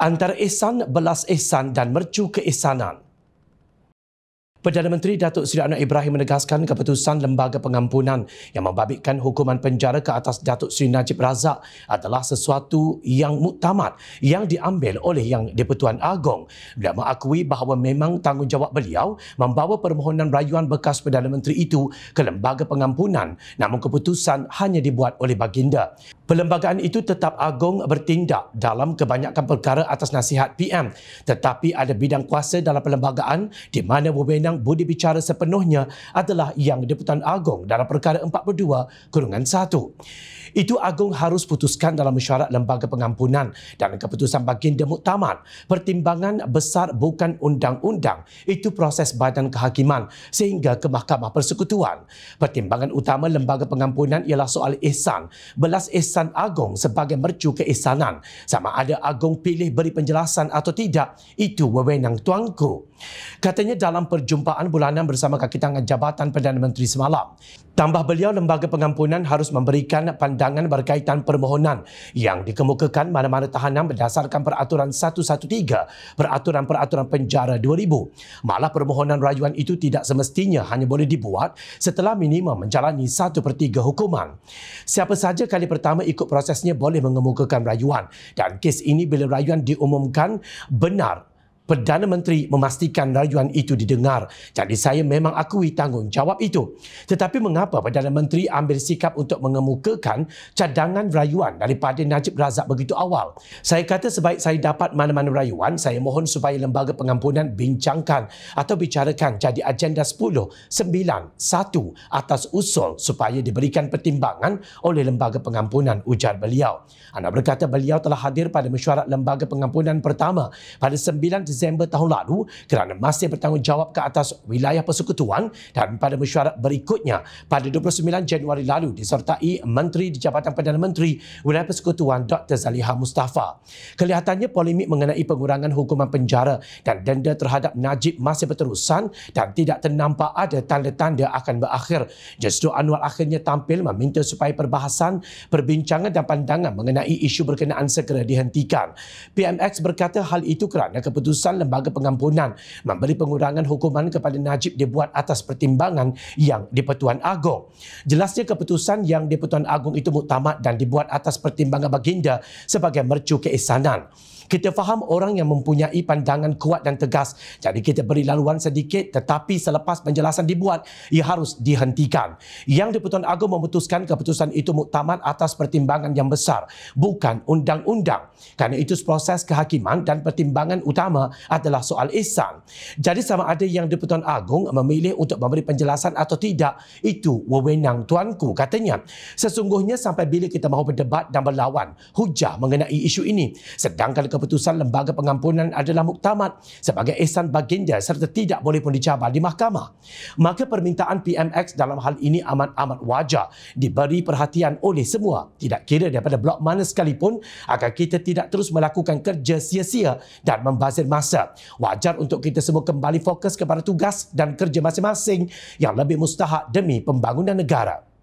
antara ihsan belas ihsan dan mercu keihsanan. Perdana Menteri Datuk Seri Anwar Ibrahim menegaskan keputusan Lembaga Pengampunan yang membabitkan hukuman penjara ke atas Datuk Seri Najib Razak adalah sesuatu yang muktamad yang diambil oleh Yang Dipertuan Agong. Beliau mengakui bahawa memang tanggungjawab beliau membawa permohonan rayuan bekas Perdana Menteri itu ke Lembaga Pengampunan namun keputusan hanya dibuat oleh baginda. Perlembagaan itu tetap agung bertindak dalam kebanyakan perkara atas nasihat PM tetapi ada bidang kuasa dalam perlembagaan di mana wewenang budi bicara sepenuhnya adalah Yang Deputan Agong dalam perkara 42 kurungan 1. Itu Agong harus putuskan dalam mesyuarat lembaga pengampunan dan keputusan baginda muktamad. Pertimbangan besar bukan undang-undang, itu proses badan kehakiman sehingga ke Mahkamah Persekutuan. Pertimbangan utama lembaga pengampunan ialah soal ihsan, belas ihsan Kesan Agong sebagai mercu keistanan. Sama ada Agung pilih beri penjelasan atau tidak, itu wewenang tuanku. Katanya dalam perjumpaan bulanan bersama kaki tangan Jabatan Perdana Menteri semalam. Tambah beliau, lembaga pengampunan harus memberikan pandangan berkaitan permohonan yang dikemukakan mana-mana tahanan berdasarkan peraturan 113 Peraturan-Peraturan Penjara 2000. Malah permohonan rayuan itu tidak semestinya hanya boleh dibuat setelah minimum menjalani satu per hukuman. Siapa saja kali pertama ikut prosesnya boleh mengemukakan rayuan. Dan kes ini bila rayuan diumumkan benar, Perdana Menteri memastikan rayuan itu didengar. Jadi saya memang akui tanggungjawab itu. Tetapi mengapa Perdana Menteri ambil sikap untuk mengemukakan cadangan rayuan daripada Najib Razak begitu awal? Saya kata sebaik saya dapat mana-mana rayuan, saya mohon supaya lembaga pengampunan bincangkan atau bicarakan jadi agenda 10, 9, 1 atas usul supaya diberikan pertimbangan oleh lembaga pengampunan ujar beliau. Anda berkata beliau telah hadir pada mesyuarat lembaga pengampunan pertama pada 9 Disember tahun lalu kerana masih bertanggungjawab ke atas wilayah persekutuan dan pada mesyuarat berikutnya pada 29 Januari lalu disertai Menteri di Jabatan Perdana Menteri Wilayah Persekutuan Dr. Zaliha Mustafa. Kelihatannya polemik mengenai pengurangan hukuman penjara dan denda terhadap Najib masih berterusan dan tidak ternampak ada tanda-tanda akan berakhir. Justru Anwar akhirnya tampil meminta supaya perbahasan, perbincangan dan pandangan mengenai isu berkenaan segera dihentikan. PMX berkata hal itu kerana keputusan keputusan lembaga pengampunan memberi pengurangan hukuman kepada Najib dibuat atas pertimbangan yang di-Pertuan Agong. Jelasnya keputusan yang di-Pertuan Agong itu muktamad dan dibuat atas pertimbangan baginda sebagai mercu keisanan. Kita faham orang yang mempunyai pandangan kuat dan tegas. Jadi kita beri laluan sedikit tetapi selepas penjelasan dibuat, ia harus dihentikan. Yang di-Pertuan Agong memutuskan keputusan itu muktamad atas pertimbangan yang besar, bukan undang-undang. kerana itu proses kehakiman dan pertimbangan utama adalah soal ihsan. Jadi sama ada yang di-Pertuan Agong memilih untuk memberi penjelasan atau tidak, itu wewenang tuanku katanya. Sesungguhnya sampai bila kita mahu berdebat dan berlawan hujah mengenai isu ini. Sedangkan keputusan lembaga pengampunan adalah muktamad sebagai ihsan baginda serta tidak boleh pun dicabar di mahkamah. Maka permintaan PMX dalam hal ini amat-amat wajar diberi perhatian oleh semua. Tidak kira daripada blok mana sekalipun agar kita tidak terus melakukan kerja sia-sia dan membazir masa. Wajar untuk kita semua kembali fokus kepada tugas dan kerja masing-masing yang lebih mustahak demi pembangunan negara.